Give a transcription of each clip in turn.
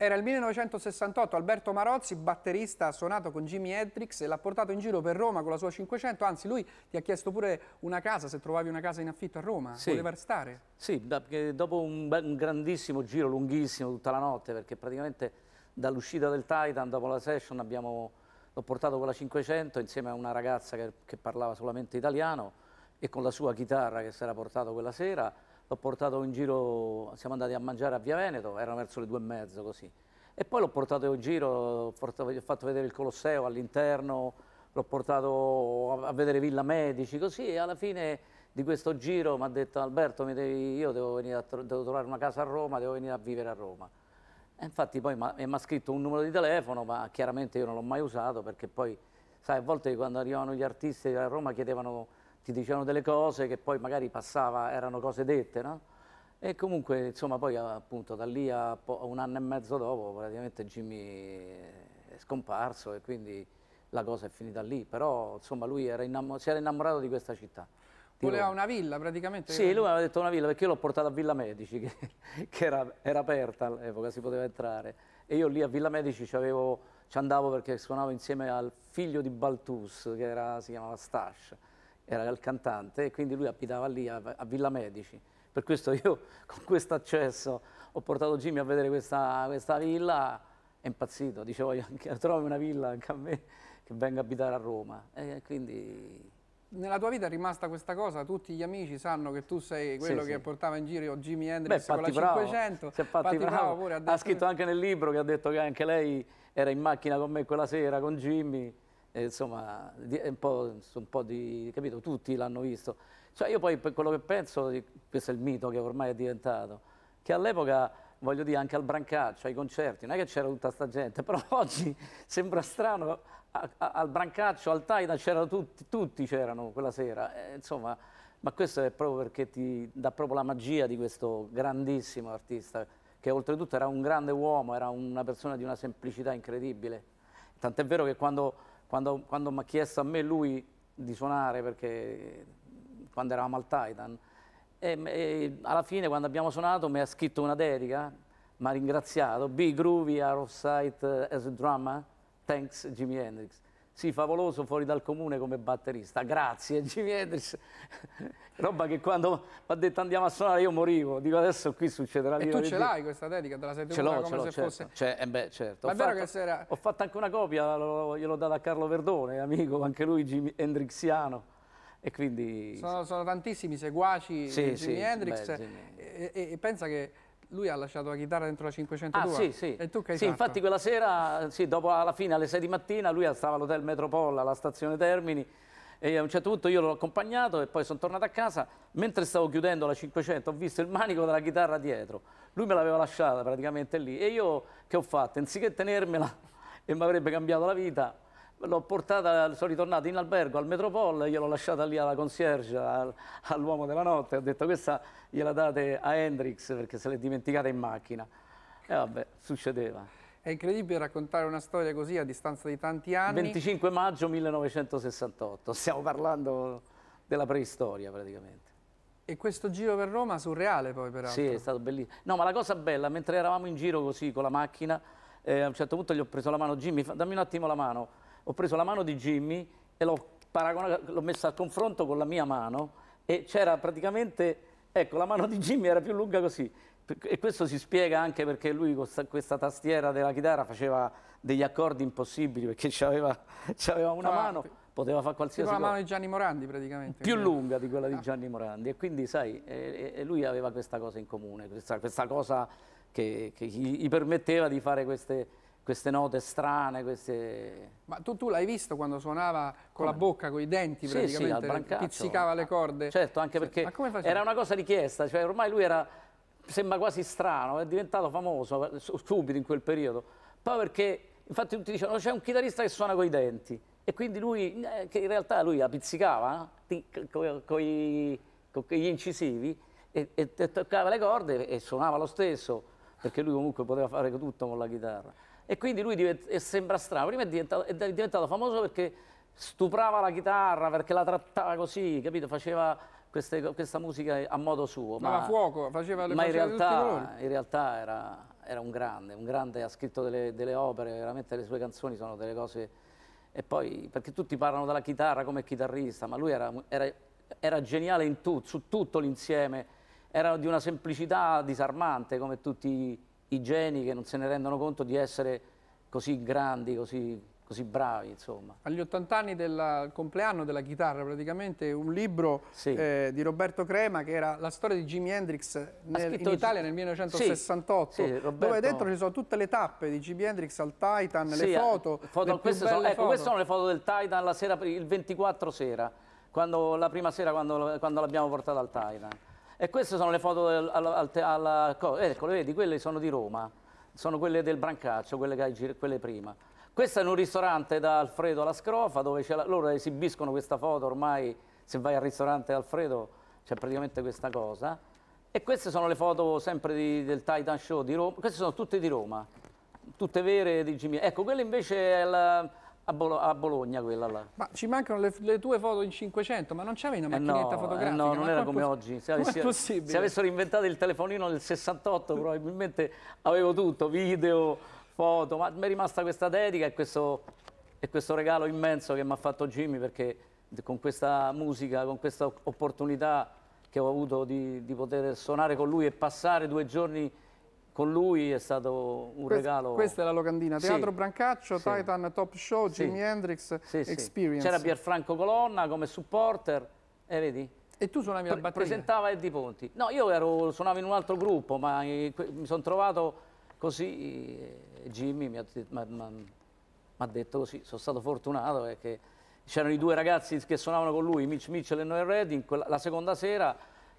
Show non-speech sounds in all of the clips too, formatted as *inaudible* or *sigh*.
Era il 1968, Alberto Marozzi, batterista, ha suonato con Jimi Hendrix e l'ha portato in giro per Roma con la sua 500, anzi lui ti ha chiesto pure una casa, se trovavi una casa in affitto a Roma, sì. voleva restare. Sì, dopo un, un, grandissimo giro, lunghissimo, tutta la notte, perché praticamente dall'uscita del Titan, dopo la session, l'ho portato con la 500 insieme a una ragazza che, che parlava solamente italiano e con la sua chitarra che si era portato quella sera, l'ho portato in giro, siamo andati a mangiare a Via Veneto, erano verso le due e mezzo così. E poi l'ho portato in giro, portato, gli ho fatto vedere il Colosseo all'interno, l'ho portato a, vedere Villa Medici, così, e alla fine di questo giro mi ha detto Alberto, devi, io devo, a, devo, trovare una casa a Roma, devo venire a vivere a Roma. E infatti poi mi ha scritto un numero di telefono, ma chiaramente io non l'ho mai usato perché poi, sai, a volte quando arrivano gli artisti a Roma chiedevano ti dicevano delle cose che poi magari passava, erano cose dette, no? E comunque, insomma, poi appunto da lì a un anno e mezzo dopo praticamente Jimmy è scomparso e quindi la cosa è finita lì, però insomma lui era si era innamorato di questa città. Voleva una villa praticamente? Sì, lui mi aveva detto una villa perché io l'ho portata a Villa Medici, che, *laughs* che era, era, aperta all'epoca, si poteva entrare. E io lì a Villa Medici ci andavo perché suonavo insieme al figlio di Baltus, che era, si chiamava Stash era il cantante e quindi lui abitava lì a, a Villa Medici. Per questo io *laughs* con questo accesso ho portato Jimmy a vedere questa, questa villa, è impazzito, dicevo *laughs* trovi una villa anche a me che venga a abitare a Roma. E quindi... Nella tua vita è rimasta questa cosa? Tutti gli amici sanno che tu sei quello sì, che sì. portava in giro Jimmy Hendrix Beh, con la bravo. 500. Si è fatti, fatti bravo. bravo ha scritto anche nel libro che ha detto che anche lei era in macchina con me quella sera con Jimmy eh, insomma, di, un, po', un po' di, capito, tutti l'hanno visto. Cioè io poi per quello che penso, questo è il mito che ormai è diventato, che all'epoca, voglio dire, anche al brancaccio, ai concerti, non è che c'era tutta sta gente, *laughs* però oggi sembra strano, a, a, al brancaccio, al Taida c'erano tutti, tutti c'erano quella sera, eh, insomma, ma questo è proprio perché ti dà proprio la magia di questo grandissimo artista, che oltretutto era un grande uomo, era una persona di una semplicità incredibile. Tant'è vero che quando quando, quando mi ha chiesto a me lui di suonare, perché quando eravamo al Titan, e, e alla fine quando abbiamo suonato mi ha scritto una dedica, mi ha ringraziato, Be Groovy, Out of Sight as a Drummer, thanks Jimi Hendrix. Sì, favoloso fuori dal comune come batterista. Grazie, *laughs* Jimmy Hendrix. Roba che quando mi ha detto andiamo a suonare io morivo. Dico adesso qui succederà lì. E tu ce l'hai questa dedica? Te la sei ce l'ho, ce l'ho, certo. Fosse... Cioè, eh beh, certo. Ho fatto, sera... ho fatto, anche una copia, gliel'ho data a Carlo Verdone, amico, anche lui Jimi Hendrixiano. E quindi... Sono, sono tantissimi seguaci sì, di Jimi sì, Hendrix. Beh, Jimi... E, e, e pensa che lui ha lasciato la chitarra dentro la 500 ah, sì, sì. e tu che hai Sì, infatti quella sera, sì, dopo alla fine alle 6 di mattina, lui stava all'hotel Metropolla, alla stazione Termini, e a un certo punto io l'ho accompagnato e poi sono tornato a casa, mentre stavo chiudendo la 500 ho visto il manico della chitarra dietro, lui me l'aveva lasciata praticamente lì e io che ho fatto? Anziché tenermela *laughs* e mi avrebbe cambiato la vita, l'ho portata, sono ritornato in albergo al Metropol, gliel'ho lasciata lì alla concierge, al, all'uomo della notte, ho detto questa gliela date a Hendrix perché se l'è dimenticata in macchina. E vabbè, succedeva. È incredibile raccontare una storia così a distanza di tanti anni. 25 maggio 1968, stiamo parlando della preistoria praticamente. E questo giro per Roma surreale poi peraltro. Sì, è stato bellissimo. No, ma la cosa bella, mentre eravamo in giro così con la macchina, eh, a un certo punto gli ho preso la mano, Jimmy, dammi un attimo la mano ho preso la mano di Jimmy e l'ho messa a confronto con la mia mano e c'era praticamente, ecco, la mano di Jimmy era più lunga così. E questo si spiega anche perché lui con questa tastiera della chitarra faceva degli accordi impossibili perché *laughs* aveva, aveva una ah, mano, poteva fare qualsiasi cosa. la mano di Gianni Morandi praticamente. Più lunga di quella di ah. Gianni Morandi e quindi sai, e, e lui aveva questa cosa in comune, questa, questa cosa che, che gli permetteva di fare queste queste note strane, queste... Ma tu, tu l'hai visto quando suonava con come? la bocca, con i denti sì, praticamente, sì, pizzicava le corde? Certo, anche perché certo. era una cosa richiesta, cioè ormai lui era, sembra quasi strano, è diventato famoso subito in quel periodo, poi perché, infatti tutti dicevano, c'è un chitarrista che suona con i denti, e quindi lui, eh, che in realtà lui la pizzicava eh, con, con gli incisivi, e, e toccava le corde e suonava lo stesso, perché lui comunque poteva fare tutto con la chitarra e quindi lui diventa, e sembra strano, prima è diventato, è diventato famoso perché stuprava la chitarra, perché la trattava così, capito? Faceva queste, questa musica a modo suo. Ma, ma fuoco, faceva le ma in realtà, in realtà era, era, un grande, un grande, ha scritto delle, delle, opere, veramente le sue canzoni sono delle cose... E poi, perché tutti parlano della chitarra come chitarrista, ma lui era, era, era geniale tu, su tutto l'insieme, era di una semplicità disarmante come tutti i geni che non se ne rendono conto di essere così grandi, così, così bravi, insomma. Agli 80 anni del compleanno della chitarra, praticamente, un libro sì. eh, di Roberto Crema che era la storia di Jimi Hendrix nel, in Italia nel 1968, sì, sì, dove dentro ci sono tutte le tappe di Jimi Hendrix al Titan, le eh, foto, foto le queste, sono, ecco, queste sono le foto del Titan la sera, il 24 sera, quando, la prima sera quando, quando l'abbiamo portato al Titan. E queste sono le foto del, al, alla Eccole, vedi, quelle sono di Roma, sono quelle del Brancaccio, quelle, che hai, quelle prima. Questo è un ristorante da Alfredo alla Scrofa, dove la, loro esibiscono questa foto ormai, se vai al ristorante Alfredo c'è praticamente questa cosa. E queste sono le foto sempre di, del Titan Show di Roma, queste sono tutte di Roma, tutte vere di Jimmy. Ecco, quella invece è la a, Bolo a Bologna quella là. Ma ci mancano le, le tue foto in 500, ma non c'avevi una eh macchinetta eh no, fotografica? Eh no, non era come oggi. Se, avessi, se avessero inventato il telefonino nel 68 probabilmente avevo tutto, video, foto, ma mi è rimasta questa dedica e questo, e questo regalo immenso che mi ha fatto Jimmy perché con questa musica, con questa opportunità che ho avuto di, di poter suonare con lui e passare due giorni con lui è stato un Quest, regalo. Questa è la locandina, Teatro sì, Brancaccio, sì. Titan Top Show, sì. Jimi Hendrix Experience. C'era Pierfranco Colonna come supporter, e eh, vedi? E tu suonavi la batteria? Presentava Eddie Ponti. No, io ero, suonavo in un altro gruppo, ma eh, mi sono trovato così, eh, Jimmy mi ha, detto così, sono stato fortunato perché c'erano i due ragazzi che suonavano con lui, Mitch Mitchell e Noel Redding, la seconda sera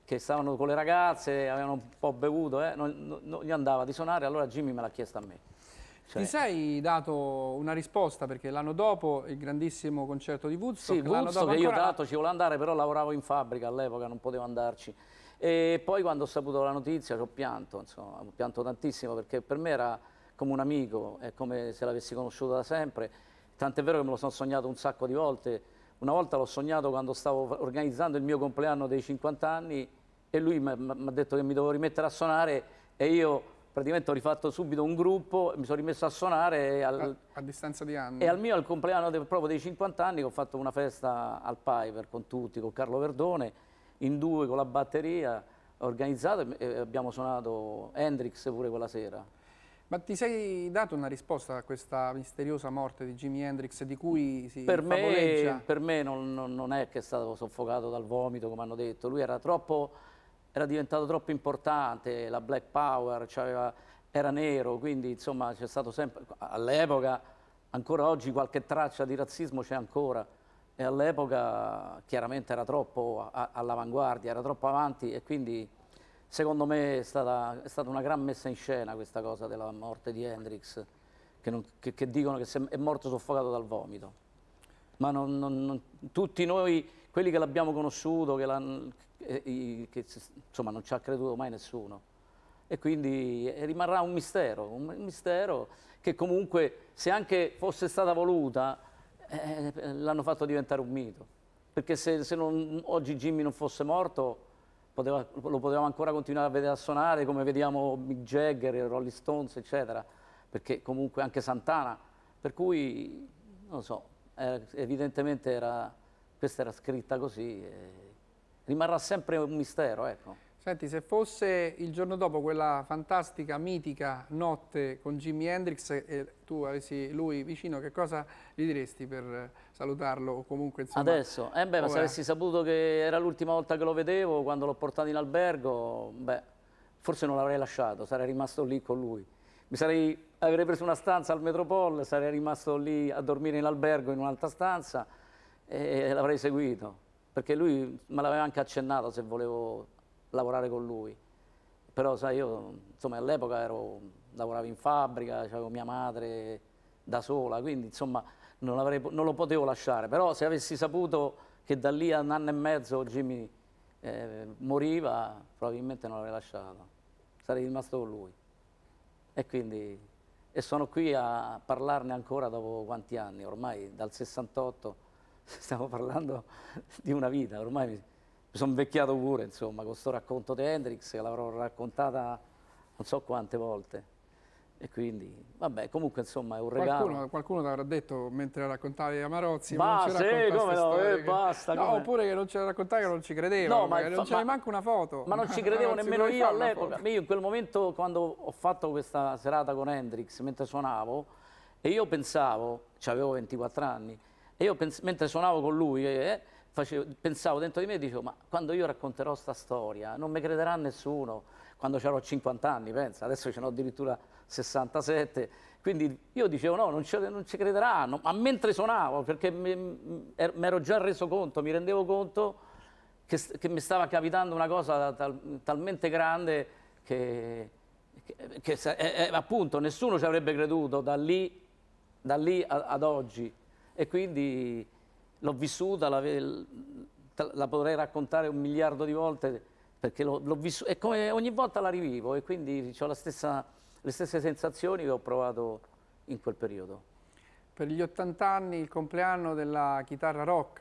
che stavano con le ragazze, avevano un po' bevuto, eh, non, non, gli andava di suonare, allora Jimmy me l'ha chiesto a me. Cioè... Ti sei dato una risposta perché l'anno dopo il grandissimo concerto di Woodstock... Sì, Woodstock dopo che ancora... io tanto ci volevo andare, però lavoravo in fabbrica all'epoca, non potevo andarci. E poi quando ho saputo la notizia ho pianto, insomma, ho pianto tantissimo perché per me era come un amico, è come se l'avessi conosciuto da sempre. Tant'è vero che me lo sono sognato un sacco di volte. Una volta l'ho sognato quando stavo organizzando il mio compleanno dei 50 anni e lui mi ha detto che mi dovevo rimettere a suonare e io praticamente ho rifatto subito un gruppo, mi sono rimesso a suonare al, a, a, distanza di anni. E al mio al compleanno de, proprio dei 50 anni ho fatto una festa al Piper con tutti, con Carlo Verdone, in due con la batteria organizzata e abbiamo suonato Hendrix pure quella sera. Ma ti sei dato una risposta a questa misteriosa morte di Jimi Hendrix di cui si per favoleggia? me, Per me non, non è che è stato soffocato dal vomito come hanno detto, lui era troppo era diventato troppo importante, la Black Power, cioè era nero, quindi insomma c'è stato sempre, all'epoca, ancora oggi qualche traccia di razzismo c'è ancora e all'epoca chiaramente era troppo all'avanguardia, era troppo avanti e quindi secondo me è stata, è stata, una gran messa in scena questa cosa della morte di Hendrix, che, non, che, che dicono che è morto soffocato dal vomito. Ma non, non, tutti noi, quelli che l'abbiamo conosciuto, che eh, che insomma, non ci ha creduto mai nessuno. E quindi eh, rimarrà un mistero, un mistero che comunque se anche fosse stata voluta eh, l'hanno fatto diventare un mito. Perché se, se non, oggi Jimmy non fosse morto poteva, lo potevamo ancora continuare a vedere a suonare come vediamo Mick Jagger, Rolling Stones eccetera, perché comunque anche Santana, per cui non lo so, era, eh, evidentemente era, questa era scritta così. E, rimarrà sempre un mistero. Ecco. Senti, se fosse il giorno dopo quella fantastica, mitica notte con Jimi Hendrix e tu avessi lui vicino, che cosa gli diresti per salutarlo o comunque insomma... Adesso? Eh beh, ma se avessi saputo che era l'ultima volta che lo vedevo, quando l'ho portato in albergo, beh, forse non l'avrei lasciato, sarei rimasto lì con lui. Sarei, avrei preso una stanza al Metropol, sarei rimasto lì a dormire in albergo in un'altra stanza e l'avrei seguito perché lui me l'aveva anche accennato se volevo lavorare con lui. Però sai, io insomma all'epoca lavoravo in fabbrica, avevo mia madre da sola, quindi insomma non, avrei, non, lo potevo lasciare. Però se avessi saputo che da lì a un anno e mezzo Jimmy eh, moriva, probabilmente non l'avrei lasciato. Sarei rimasto con lui. E quindi e sono qui a parlarne ancora dopo quanti anni, ormai dal 68 stiamo parlando di una vita, ormai mi, sono invecchiato pure, insomma, con questo racconto di Hendrix che l'avrò raccontata non so quante volte. E quindi, vabbè, comunque insomma è un regalo. Qualcuno, qualcuno ti avrà detto mentre raccontavi Amarozzi, ma, ma sì, come no, eh, basta. Che... No, oppure che non ce la raccontavi che non ci credevo, no, ma non c'era neanche una foto. Ma non ci *laughs* credevo nemmeno io all'epoca. Io in quel momento quando ho fatto questa serata con Hendrix, mentre suonavo, e io pensavo, cioè avevo 24 anni, e io mentre suonavo con lui, eh, facevo, pensavo dentro di me, dicevo, ma quando io racconterò questa storia, non mi crederà nessuno, quando c'erano 50 anni, pensa, adesso ce n'ho addirittura 67, quindi io dicevo no, non ci, non ci crederanno, ma mentre suonavo, perché mi er-, ero già reso conto, mi rendevo conto che, che mi stava capitando una cosa tal, talmente grande che, che, che eh, eh, appunto nessuno ci avrebbe creduto da lì, da lì a, ad oggi e quindi l'ho vissuta, la, la, potrei raccontare un miliardo di volte perché l'ho vissuta, e come ogni volta la rivivo e quindi ho stessa, le stesse sensazioni che ho provato in quel periodo. Per gli 80 anni il compleanno della chitarra rock,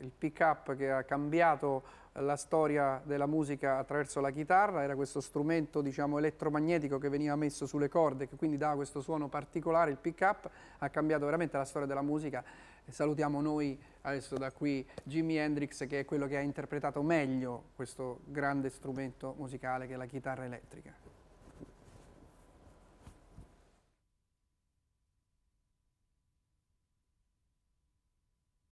il pick up che ha cambiato la storia della musica attraverso la chitarra, era questo strumento diciamo, elettromagnetico che veniva messo sulle corde, che quindi dava questo suono particolare, il pick up, ha cambiato veramente la storia della musica. salutiamo noi adesso da qui Jimi Hendrix che è quello che ha interpretato meglio questo grande strumento musicale che è la chitarra elettrica.